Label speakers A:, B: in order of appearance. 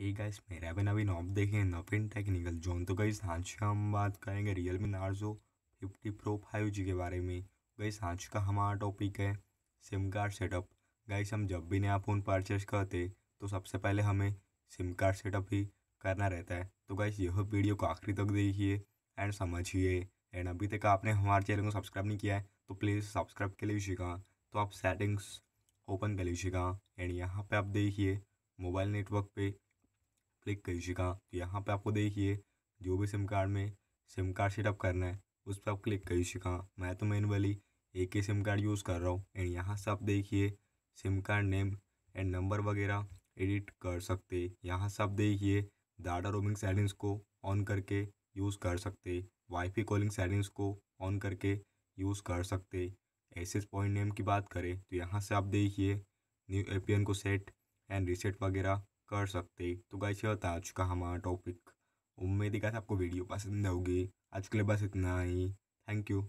A: ये गाइस मेरा भी नवीन ऑप देखें नवीन टेक्निकल जोन तो गई आज हम बात करेंगे Realme Narzo fifty pro five G के बारे में गाइस आज का हमारा टॉपिक है सिम कार्ड सेटअप गाइस हम जब भी नया फ़ोन परचेस करते तो सबसे पहले हमें सिम कार्ड सेटअप ही करना रहता है तो गाइस यह वीडियो को आखिरी तक देखिए एंड समझिए एंड अभी तक आपने हमारे चैनल को सब्सक्राइब नहीं किया है तो, तो प्लीज़ सब्सक्राइब कर लीजिएगा तो आप सेटिंग्स ओपन कर लीजिएगा एंड यहाँ पर आप देखिए मोबाइल नेटवर्क पर क्लिक कीजिए का तो यहाँ पे आपको देखिए जो भी सिम कार्ड में सिम कार्ड सेटअप करना है उस पर आप क्लिक कर का मैं तो मैनुअली एक ही सिम कार्ड यूज़ कर रहा हूँ एंड यहाँ से आप देखिए SIM card name and number वगैरह एडिट कर सकते यहाँ से आप देखिए डाटा रोमिंग सेटिंग्स को ऑन करके यूज़ कर सकते वाईफाई कॉलिंग सेटिंग्स को ऑन करके यूज़ कर सकते एसेस पॉइंट नेम की बात करें तो यहाँ से आप देखिए न्यू एपीएन को सेट एंड रीसेट वगैरह कर सकते तो गाइस ये होता आज का हमारा टॉपिक उम्मीद है आपको वीडियो पसंद होगी आज के लिए बस इतना ही थैंक यू